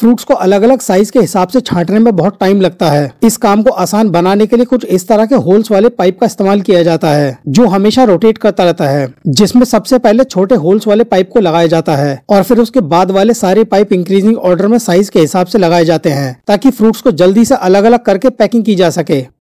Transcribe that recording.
fruits को अलग अलग साइज के हिसाब से छांटने में बहुत टाइम लगता है इस काम को आसान बनाने के लिए कुछ इस तरह के होल्स वाले पाइप का इस्तेमाल किया जाता है जो हमेशा रोटेट करता रहता है जिसमें सबसे पहले छोटे होल्स वाले पाइप को लगाया जाता है और फिर उसके बाद वाले सारे पाइप इंक्रीजिंग ऑर्डर में साइज के हिसाब से लगाए जाते हैं ताकि फ्रूट्स को जल्दी से अलग अलग करके पैकिंग की जा सके